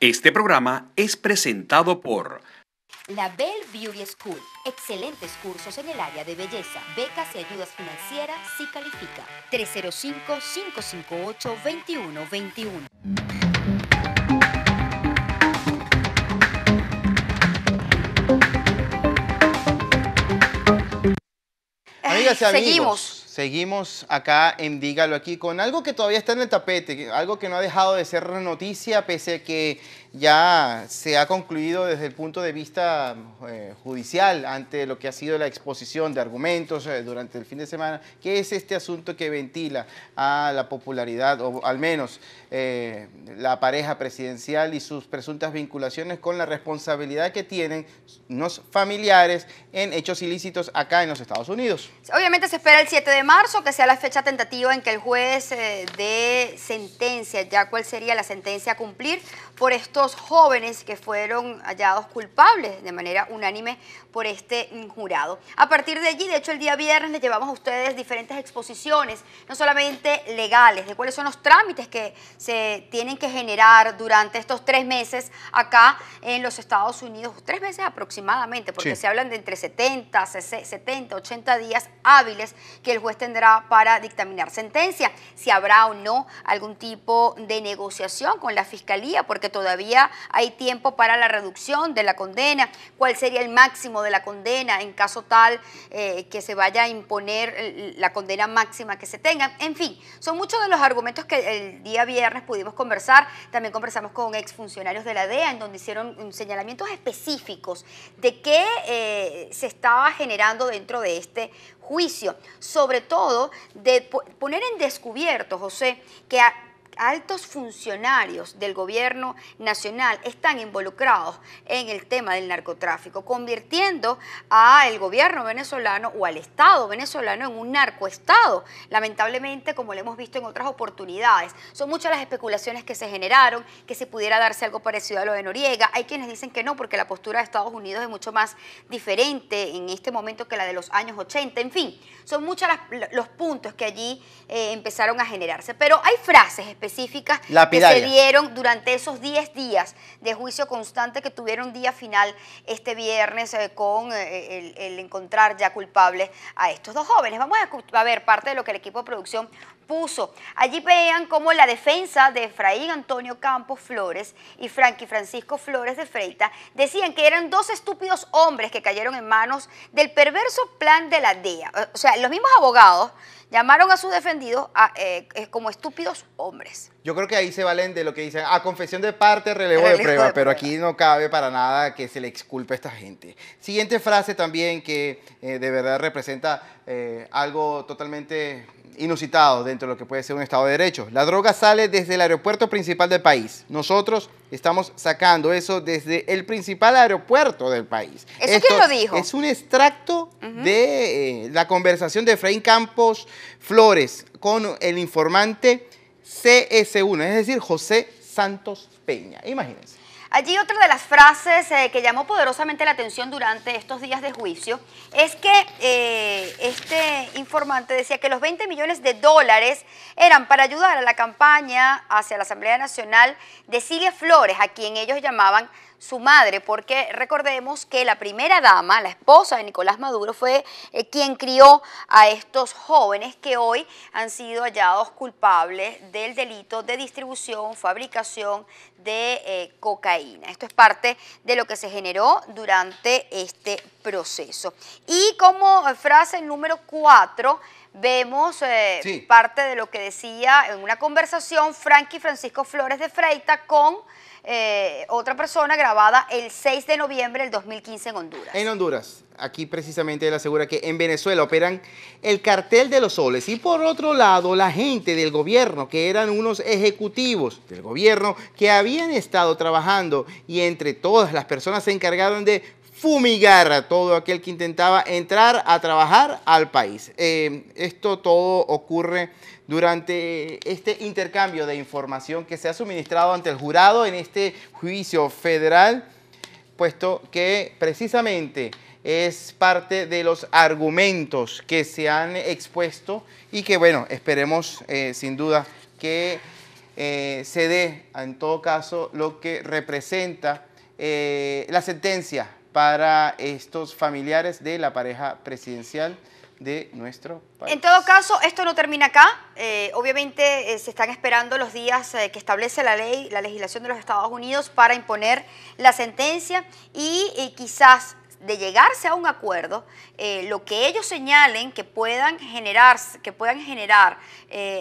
Este programa es presentado por La Belle Beauty School. Excelentes cursos en el área de belleza, becas y ayudas financieras si califica. 305-558-2121. Amigas y amigos, Seguimos. Seguimos acá en Dígalo aquí con algo que todavía está en el tapete, algo que no ha dejado de ser noticia pese a que ya se ha concluido desde el punto de vista eh, judicial ante lo que ha sido la exposición de argumentos eh, durante el fin de semana, que es este asunto que ventila a la popularidad o al menos eh, la pareja presidencial y sus presuntas vinculaciones con la responsabilidad que tienen los familiares en hechos ilícitos acá en los Estados Unidos. Obviamente se espera el 7 de marzo, que sea la fecha tentativa en que el juez eh, dé sentencia, ya cuál sería la sentencia a cumplir por estos jóvenes que fueron hallados culpables de manera unánime por este jurado. A partir de allí, de hecho, el día viernes les llevamos a ustedes diferentes exposiciones, no solamente legales, de cuáles son los trámites que se tienen que generar durante estos tres meses acá en los Estados Unidos, tres meses aproximadamente, porque se hablan de entre 70, 70, 80 días hábiles que el juez tendrá para dictaminar sentencia, si habrá o no algún tipo de negociación con la Fiscalía, porque todavía hay tiempo para la reducción de la condena, cuál sería el máximo de la condena en caso tal eh, que se vaya a imponer la condena máxima que se tenga. En fin, son muchos de los argumentos que el día viernes pudimos conversar. También conversamos con exfuncionarios de la DEA, en donde hicieron señalamientos específicos de qué eh, se estaba generando dentro de este juicio, sobre todo de poner en descubierto, José, que a altos funcionarios del gobierno nacional están involucrados en el tema del narcotráfico, convirtiendo al gobierno venezolano o al Estado venezolano en un narcoestado, lamentablemente como lo hemos visto en otras oportunidades. Son muchas las especulaciones que se generaron, que si pudiera darse algo parecido a lo de Noriega. Hay quienes dicen que no, porque la postura de Estados Unidos es mucho más diferente en este momento que la de los años 80. En fin, son muchos los puntos que allí eh, empezaron a generarse. Pero hay frases específicas específicas que se dieron durante esos 10 días de juicio constante que tuvieron día final este viernes eh, con eh, el, encontrar ya culpables a estos dos jóvenes. Vamos a, ver parte de lo que el equipo de producción puso. Allí vean cómo la defensa de Efraín Antonio Campos Flores y Frankie Francisco Flores de Freita decían que eran dos estúpidos hombres que cayeron en manos del perverso plan de la DEA. O sea, los mismos abogados Llamaron a sus defendidos eh, eh, como estúpidos hombres. Yo creo que ahí se valen de lo que dicen, a ah, confesión de parte, relevo, de, prueba, pero aquí no cabe para nada que se le exculpe a esta gente. Siguiente frase también que eh, de verdad representa algo totalmente inusitados dentro de lo que puede ser un Estado de Derecho. La droga sale desde el aeropuerto principal del país. Nosotros estamos sacando eso desde el principal aeropuerto del país. ¿Eso Esto quién lo dijo? Es un extracto de eh, la conversación de Efraín Campos Flores con el informante CS1, es decir, José Santos Peña. Imagínense. Allí otra de las frases eh, que llamó poderosamente la atención durante estos días de juicio es que eh, informante decía que los 20 millones de dólares eran para ayudar a la campaña hacia la Asamblea Nacional de Silvia Flores, a quien ellos llamaban su madre, porque recordemos que la primera dama, la esposa de Nicolás Maduro, fue eh, quien crió a estos jóvenes que hoy han sido hallados culpables del delito de distribución, fabricación de eh, cocaína. Esto es parte de lo que se generó durante este proceso. Y como frase número cuatro, vemos eh, parte de lo que decía en una conversación Frankie Francisco Flores de Freita con eh, otra persona grabada el 6 de noviembre del 2015 en Honduras. En Honduras. Aquí precisamente él asegura que en Venezuela operan el cartel de los soles. Y por otro lado, la gente del gobierno, que eran unos ejecutivos del gobierno que habían estado trabajando y entre todas las personas se encargaban de fumigar a todo aquel que intentaba entrar a trabajar al país. Eh, esto todo ocurre durante este intercambio de información que se ha suministrado ante el jurado en este juicio federal, puesto que precisamente es parte de los argumentos que se han expuesto y que, bueno, esperemos eh, sin duda que eh, se dé, en todo caso, lo que representa la sentencia para estos familiares de la pareja presidencial de nuestro país. En todo caso, esto no termina acá. Eh, obviamente eh, se están esperando los días eh, que establece la ley, la legislación de los Estados Unidos para imponer la sentencia y quizás de llegarse a un acuerdo, lo que ellos señalen que puedan generar, que puedan generar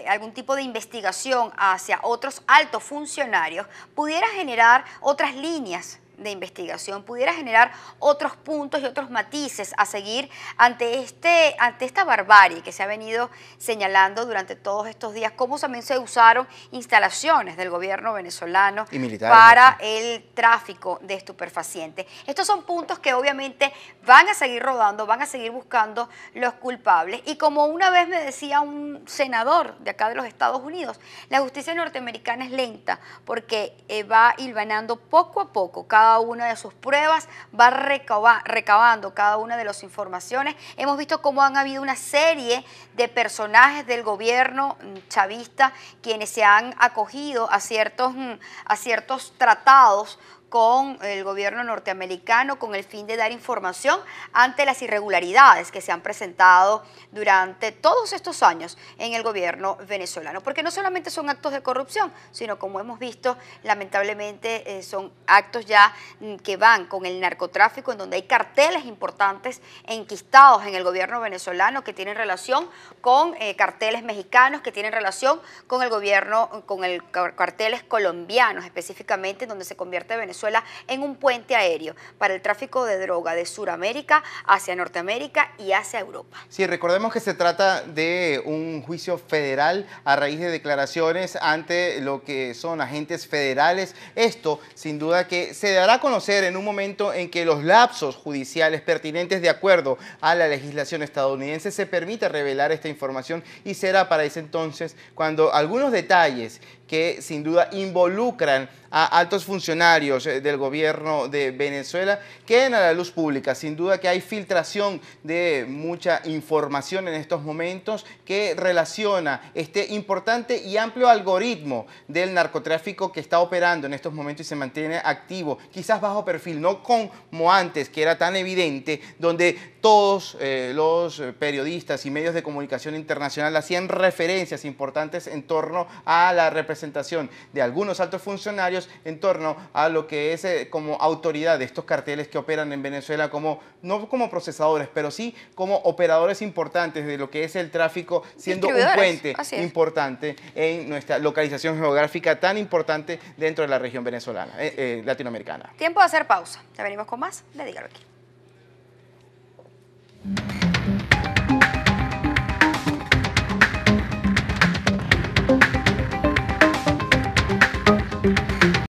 algún tipo de investigación hacia otros altos funcionarios, pudiera generar otras líneas de investigación pudiera generar otros puntos y otros matices a seguir ante, este, ante esta barbarie que se ha venido señalando durante todos estos días, cómo también se usaron instalaciones del gobierno venezolano y para el tráfico de estupefacientes. Estos son puntos que obviamente van a seguir rodando, van a seguir buscando los culpables y como una vez me decía un senador de acá de los Estados Unidos, la justicia norteamericana es lenta porque eh, va hilvanando poco a poco cada cada una de sus pruebas, va recabando cada una de las informaciones. Hemos visto cómo han habido una serie de personajes del gobierno mm, chavista quienes se han acogido a ciertos, mm, a ciertos tratados con el gobierno norteamericano con el fin de dar información ante las irregularidades que se han presentado durante todos estos años en el gobierno venezolano. Porque no solamente son actos de corrupción, sino como hemos visto, lamentablemente eh, son actos ya mm, que van con el narcotráfico, en donde hay carteles importantes enquistados en el gobierno venezolano que tienen relación con eh, carteles mexicanos, que tienen relación con el gobierno, con el carteles colombianos específicamente, en donde se convierte Venezuela en un puente aéreo para el tráfico de droga de Sudamérica hacia Norteamérica y hacia Europa. Sí, recordemos que se trata de un juicio federal a raíz de declaraciones ante lo que son agentes federales. Esto, sin duda, que se dará a conocer en un momento en que los lapsos judiciales pertinentes de acuerdo a la legislación estadounidense se permita revelar esta información y será para ese entonces cuando algunos detalles que sin duda involucran a altos funcionarios eh, del gobierno de Venezuela queden a la luz pública. Sin duda que hay filtración de mucha información en estos momentos que relaciona este importante y amplio algoritmo del narcotráfico que está operando en estos momentos y se mantiene activo, quizás bajo perfil, no como antes, que era tan evidente, donde todos eh, los periodistas y medios de comunicación internacional hacían referencias importantes en torno a la representación de algunos altos funcionarios en torno a lo que es eh, como autoridad de estos carteles que operan en Venezuela, como, no como procesadores, pero sí como operadores importantes de lo que es el tráfico, siendo un puente importante en nuestra localización geográfica tan importante dentro de la región venezolana, eh, eh, latinoamericana. Tiempo de hacer pausa. Ya venimos con más le Dígalo aquí.